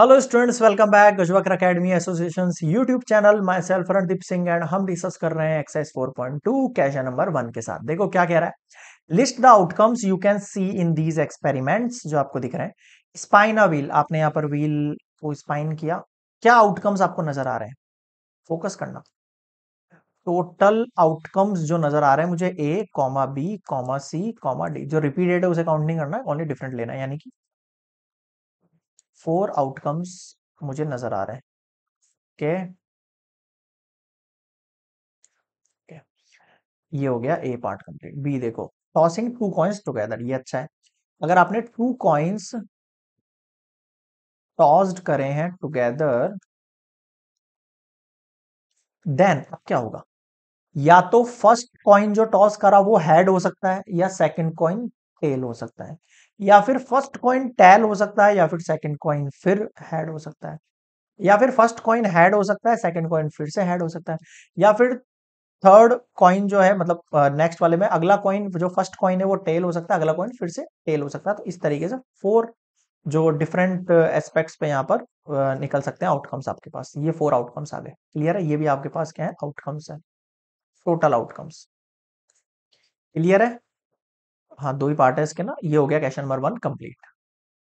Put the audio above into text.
hello students welcome back गजवाकर academy association YouTube channel myself Randeep Singh and हम discuss कर रहे हैं exercise 4.2 point question number one के साथ देखो क्या कह रहा है list the outcomes you can see in these experiments जो आपको दिख रहे हैं स्पाइन अ व्हील आपने यहाँ पर व्हील को स्पाइन किया क्या आउटकम्स आपको नजर आ रहे हैं फोकस करना टोटल आउटकम्स जो नजर आ रहे हैं मुझे A comma B comma C comma D जो रिपीटेड है उसे काउंट नहीं करना है ओनली डिफरेंट लेना है यानी कि फोर आउटकम्स मुझे नजर आ रहे हैं के ये हो गया ए पार्ट कंप्लीट बी देखो टॉसिंग टू कॉइंस टुगेदर ये अच्छा है अगर आपने टू कॉइंस टॉस्ड करे हैं टुगेदर देन अब क्या होगा या तो फर्स्ट कॉइन जो टॉस करा वो हेड हो सकता है या सेकंड कॉइन टेल हो सकता है या फिर फर्स्ट कॉइन टेल हो सकता है या फिर सेकंड कॉइन फिर हेड हो सकता है या फिर फर्स्ट कॉइन हेड हो सकता है सेकंड कॉइन फिर से हेड हो सकता है या फिर थर्ड कॉइन जो है मतलब नेक्स्ट वाले में अगला कॉइन जो फर्स्ट कॉइन है वो टेल हो सकता है अगला कॉइन फिर से टेल हो सकता है तो इस तरीके से फोर जो डिफरेंट एस्पेक्ट्स पे यहाँ पर निकल सकते हैं आउटकम्स आपके पास ये फोर आउटकम्स आ गए क्लियर है ये भी आपके पास क्या है आउटकम्स है टोटल आउटकम्स क्लियर है हाँ दो ही पार्ट है इसके ना ये हो गया क्वेश्चन नंबर वन कंप्लीट